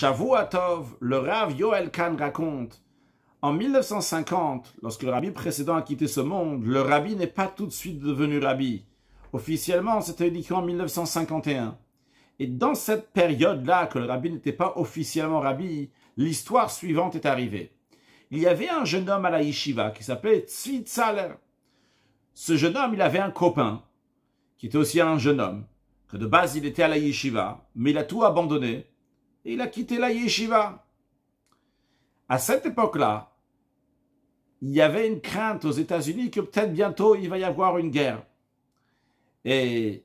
Tov, le Rav Yoel Kahn raconte En 1950, lorsque le rabbi précédent a quitté ce monde, le rabbi n'est pas tout de suite devenu rabbi. Officiellement, c'était uniquement en 1951. Et dans cette période-là, que le rabbi n'était pas officiellement rabbi, l'histoire suivante est arrivée. Il y avait un jeune homme à la yeshiva qui s'appelait Tzitzaler. Ce jeune homme, il avait un copain, qui était aussi un jeune homme, que de base il était à la yeshiva, mais il a tout abandonné il a quitté la yeshiva. À cette époque-là, il y avait une crainte aux États-Unis que peut-être bientôt il va y avoir une guerre. Et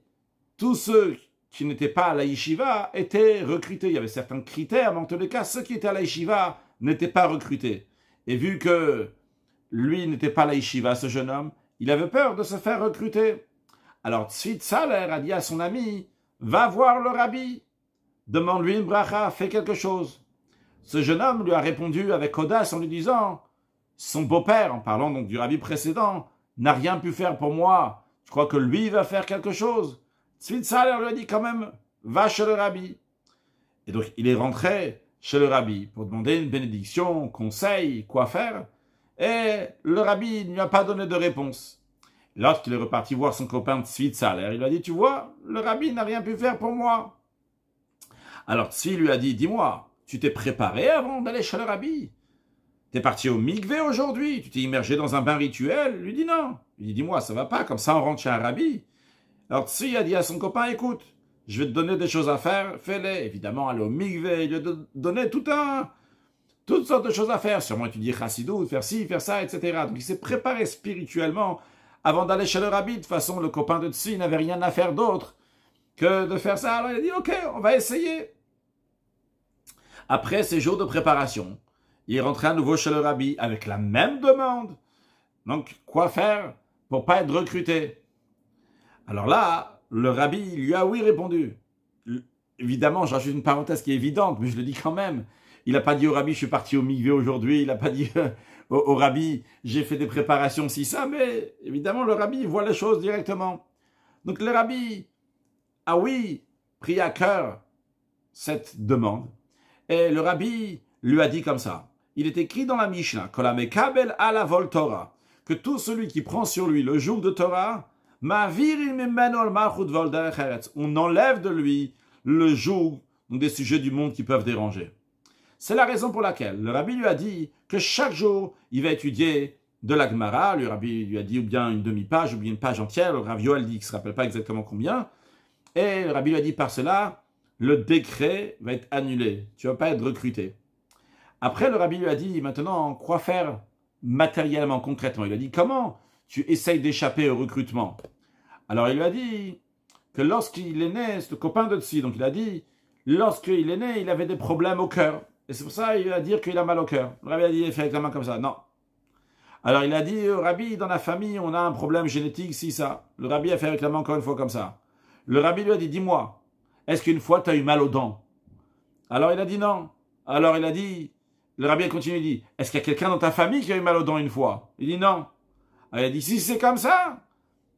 tous ceux qui n'étaient pas à la yeshiva étaient recrutés. Il y avait certains critères, mais en tous les cas, ceux qui étaient à la yeshiva n'étaient pas recrutés. Et vu que lui n'était pas à la yeshiva, ce jeune homme, il avait peur de se faire recruter. Alors Tzvi a dit à son ami, va voir le rabbi. Demande-lui une bracha, fais quelque chose. Ce jeune homme lui a répondu avec audace en lui disant Son beau-père, en parlant donc du rabbi précédent, n'a rien pu faire pour moi. Je crois que lui va faire quelque chose. Tzvitzaler lui a dit quand même Va chez le rabbi. Et donc il est rentré chez le rabbi pour demander une bénédiction, conseil, quoi faire. Et le rabbi ne lui a pas donné de réponse. Lorsqu'il est reparti voir son copain Tzvitzaler, il lui a dit Tu vois, le rabbi n'a rien pu faire pour moi. Alors Tzvi lui a dit, dis-moi, tu t'es préparé avant d'aller chez le rabbi T'es parti au Migvé aujourd'hui, tu t'es immergé dans un bain rituel Lui dit non. Il dit, dis-moi, ça va pas, comme ça on rentre chez un rabbi. Alors Tzvi a dit à son copain, écoute, je vais te donner des choses à faire, fais-les. Évidemment, aller au Migvé, il lui a donné tout un, toutes sortes de choses à faire. Sûrement étudier Chassidou, faire ci, faire ça, etc. Donc il s'est préparé spirituellement avant d'aller chez le rabbi. De toute façon, le copain de Tzvi n'avait rien à faire d'autre que de faire ça. Alors il a dit, ok, on va essayer. Après ces jours de préparation, il est rentré à nouveau chez le rabbi avec la même demande. Donc, quoi faire pour pas être recruté Alors là, le rabbi lui a oui répondu. Évidemment, j'ajoute une parenthèse qui est évidente, mais je le dis quand même. Il n'a pas dit au rabbi, je suis parti au milieu aujourd'hui. Il n'a pas dit au, au, rabbi, j'ai fait des préparations, si ça. Mais évidemment, le rabbi voit les choses directement. Donc le rabbi, ah oui, pris à cœur cette demande. Et le rabbi lui a dit comme ça. Il est écrit dans la Mishnah, ala vol Torah, que tout celui qui prend sur lui le jour de Torah, on enlève de lui le jour des sujets du monde qui peuvent déranger. C'est la raison pour laquelle le rabbi lui a dit que chaque jour, il va étudier de la l'Agmara. Le rabbi lui a dit ou bien une demi-page ou bien une page entière. Le Yoel dit qu'il ne se rappelle pas exactement combien. Et le rabbi lui a dit par cela, le décret va être annulé, tu ne vas pas être recruté. Après, le rabbi lui a dit, maintenant, quoi faire matériellement, concrètement. Il a dit, comment tu essayes d'échapper au recrutement Alors il lui a dit que lorsqu'il est né, ce copain de dessus donc il a dit, lorsqu'il est né, il avait des problèmes au cœur. Et c'est pour ça qu'il a dit qu'il a mal au cœur. Le rabbi a dit, il fait avec la main comme ça. Non. Alors il a dit, rabbi, dans la famille, on a un problème génétique, si ça. Le rabbi a fait avec la main encore une fois comme ça. Le rabbi lui a dit, dis-moi, est-ce qu'une fois tu as eu mal aux dents Alors il a dit non. Alors il a dit, le rabbi a continué, il dit, est-ce qu'il y a quelqu'un dans ta famille qui a eu mal aux dents une fois Il dit non. Alors ah, il a dit, si c'est comme ça,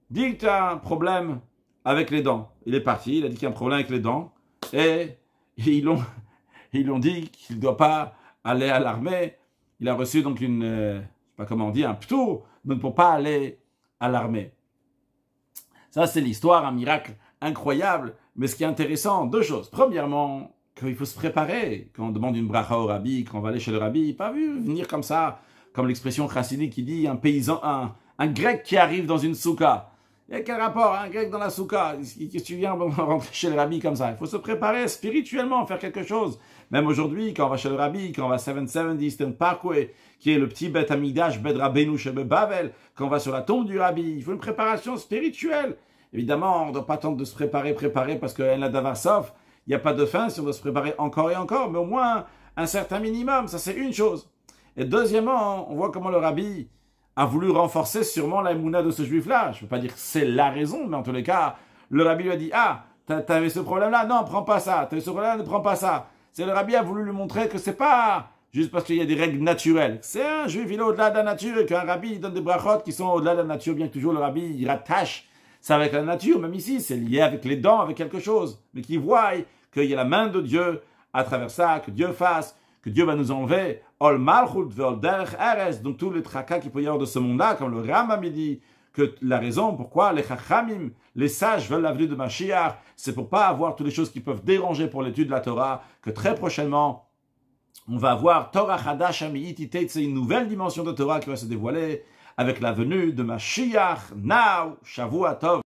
dis que tu as un problème avec les dents. Il est parti, il a dit qu'il y a un problème avec les dents. Et ils l'ont ils ont dit qu'il ne doit pas aller à l'armée. Il a reçu donc une, euh, je sais pas comment on dit, un ptou, donc pour pas aller à l'armée. Ça, c'est l'histoire, un miracle incroyable. Mais ce qui est intéressant, deux choses. Premièrement, qu'il faut se préparer quand on demande une bracha au rabbi, quand on va aller chez le rabbi, pas vu venir comme ça, comme l'expression chassidique qui dit un paysan, un, grec qui arrive dans une souka. a quel rapport, hein, un grec dans la souka que tu viens rentrer chez le rabbi comme ça Il faut se préparer spirituellement, faire quelque chose. Même aujourd'hui, quand on va chez le rabbi, quand on va à Eastern Parkway, qui est le petit Beth Amigdash, quand on va sur la tombe du rabbi, il faut une préparation spirituelle. Évidemment, on ne doit pas tenter de se préparer, préparer, parce qu'elle a il n'y a pas de fin si on doit se préparer encore et encore, mais au moins un certain minimum, ça c'est une chose. Et deuxièmement, on voit comment le rabbi a voulu renforcer sûrement la mouna de ce juif-là. Je ne veux pas dire c'est la raison, mais en tous les cas, le rabbi lui a dit, ah, t'avais ce problème-là, non, prends pas ça, t'avais ce problème-là, ne prends pas ça. C'est le rabbi a voulu lui montrer que c'est pas juste parce qu'il y a des règles naturelles. C'est un juif, il est au-delà de la nature, et qu'un rabbi il donne des brachot qui sont au-delà de la nature, bien que toujours le rabbi il rattache c'est avec la nature, même ici, c'est lié avec les dents, avec quelque chose, mais qu'ils voient qu'il y a la main de Dieu à travers ça, que Dieu fasse, que Dieu va nous enlever. donc tous les tracas qui peut y avoir de ce monde-là, comme le me dit, que la raison pourquoi les chachamim, les sages veulent venue de Mashiach, c'est pour pas avoir toutes les choses qui peuvent déranger pour l'étude de la Torah, que très prochainement, on va avoir Torah Hadash c'est une nouvelle dimension de Torah qui va se dévoiler, avec la venue de Mashiach, Now, Tov.